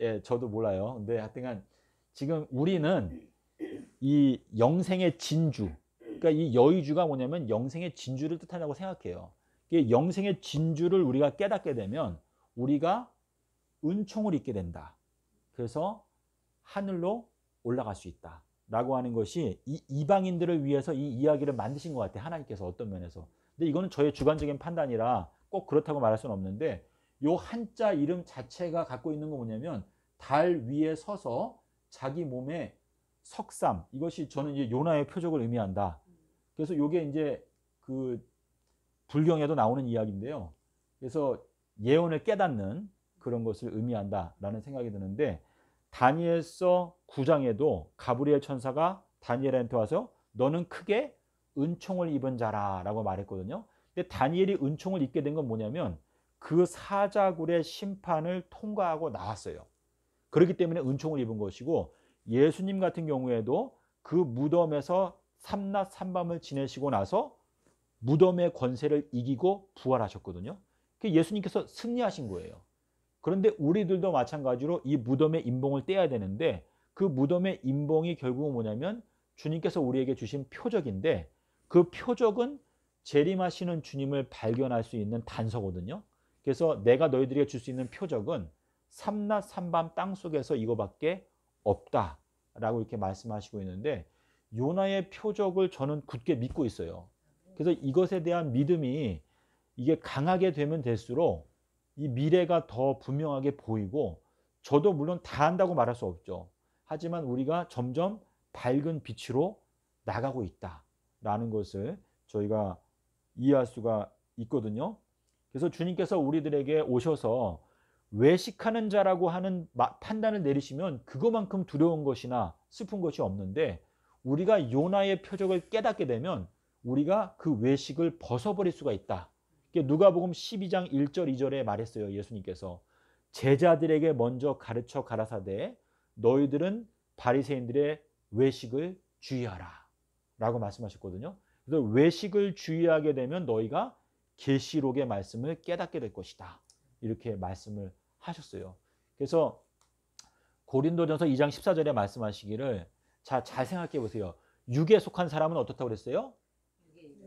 예, 저도 몰라요. 근데 하여튼간 지금 우리는 이 영생의 진주, 그러니까 이 여의주가 뭐냐면 영생의 진주를 뜻한다고 생각해요. 이게 영생의 진주를 우리가 깨닫게 되면 우리가 은총을 입게 된다. 그래서 하늘로 올라갈 수 있다. 라고 하는 것이 이 이방인들을 위해서 이 이야기를 만드신 것 같아요. 하나님께서 어떤 면에서. 근데 이거는 저의 주관적인 판단이라 꼭 그렇다고 말할 수는 없는데 요 한자 이름 자체가 갖고 있는 건 뭐냐면 달 위에 서서 자기 몸에 석삼 이것이 저는 이제 요나의 표적을 의미한다. 그래서 요게 이제 그 불경에도 나오는 이야기인데요. 그래서 예언을 깨닫는 그런 것을 의미한다라는 생각이 드는데 다니엘서 9장에도 가브리엘 천사가 다니엘한테 와서 너는 크게 은총을 입은 자라라고 말했거든요. 근데 다니엘이 은총을 입게 된 건 뭐냐면 그 사자굴의 심판을 통과하고 나왔어요. 그렇기 때문에 은총을 입은 것이고 예수님 같은 경우에도 그 무덤에서 삼낮 삼밤을 지내시고 나서 무덤의 권세를 이기고 부활하셨거든요. 예수님께서 승리하신 거예요. 그런데 우리들도 마찬가지로 이 무덤의 인봉을 떼야 되는데 그 무덤의 인봉이 결국은 뭐냐면 주님께서 우리에게 주신 표적인데 그 표적은 재림하시는 주님을 발견할 수 있는 단서거든요. 그래서 내가 너희들에게 줄 수 있는 표적은 삼낮 삼밤 땅 속에서 이거밖에 없다라고 이렇게 말씀하시고 있는데 요나의 표적을 저는 굳게 믿고 있어요. 그래서 이것에 대한 믿음이 이게 강하게 되면 될수록 이 미래가 더 분명하게 보이고 저도 물론 다 한다고 말할 수 없죠. 하지만 우리가 점점 밝은 빛으로 나가고 있다라는 것을 저희가 이해할 수가 있거든요. 그래서 주님께서 우리들에게 오셔서 외식하는 자라고 하는 판단을 내리시면 그것만큼 두려운 것이나 슬픈 것이 없는데 우리가 요나의 표적을 깨닫게 되면 우리가 그 외식을 벗어버릴 수가 있다. 누가복음 12장 1절 2절에 말했어요. 예수님께서 제자들에게 먼저 가르쳐 가라사대 너희들은 바리새인들의 외식을 주의하라라고 말씀하셨거든요. 그래서 외식을 주의하게 되면 너희가 계시록의 말씀을 깨닫게 될 것이다. 이렇게 말씀을 하셨어요. 그래서 고린도전서 2장 14절에 말씀하시기를 자, 잘 생각해 보세요. 육에 속한 사람은 어떻다고 그랬어요?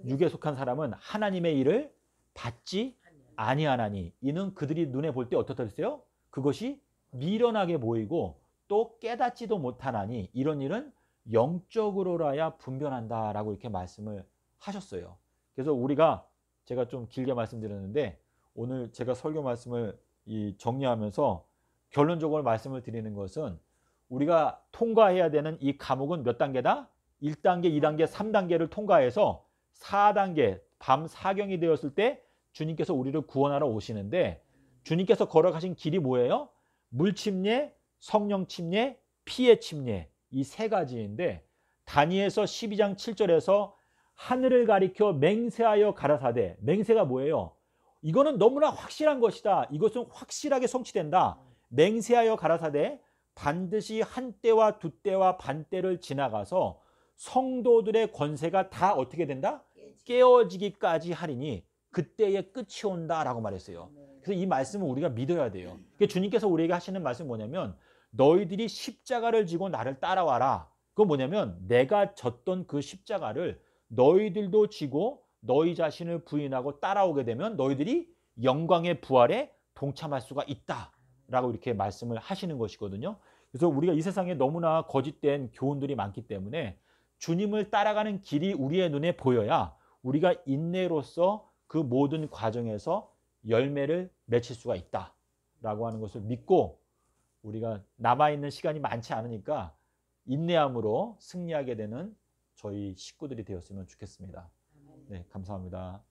육에 속한 사람은 하나님의 일을 받지 아니하나니 이는 그들이 눈에 볼 때 어떻다 했어요? 그것이 미련하게 보이고 또 깨닫지도 못하나니 이런 일은 영적으로라야 분별한다라고 이렇게 말씀을 하셨어요. 그래서 우리가 제가 좀 길게 말씀드렸는데 오늘 제가 설교 말씀을 이 정리하면서 결론적으로 말씀을 드리는 것은 우리가 통과해야 되는 이감옥은몇 단계다? 1단계, 2단계, 3단계를 통과해서 4단계 밤 사경이 되었을 때 주님께서 우리를 구원하러 오시는데 주님께서 걸어가신 길이 뭐예요? 물침례, 성령침례, 피해침례 이 세 가지인데 다니에서 12장 7절에서 하늘을 가리켜 맹세하여 가라사대 맹세가 뭐예요? 이거는 너무나 확실한 것이다. 이것은 확실하게 성취된다. 맹세하여 가라사대 반드시 한 때와 두 때와 반 때를 지나가서 성도들의 권세가 다 어떻게 된다? 깨어지기까지 하리니 그때의 끝이 온다라고 말했어요. 네. 그래서 이 말씀을 우리가 믿어야 돼요. 네. 그러니까 주님께서 우리에게 하시는 말씀은 뭐냐면 너희들이 십자가를 지고 나를 따라와라. 그건 뭐냐면 내가 졌던 그 십자가를 너희들도 지고 너희 자신을 부인하고 따라오게 되면 너희들이 영광의 부활에 동참할 수가 있다라고 이렇게 말씀을 하시는 것이거든요. 그래서 우리가 이 세상에 너무나 거짓된 교훈들이 많기 때문에 주님을 따라가는 길이 우리의 눈에 보여야 우리가 인내로서 그 모든 과정에서 열매를 맺힐 수가 있다라고 하는 것을 믿고 우리가 남아있는 시간이 많지 않으니까 인내함으로 승리하게 되는 저희 식구들이 되었으면 좋겠습니다. 네, 감사합니다.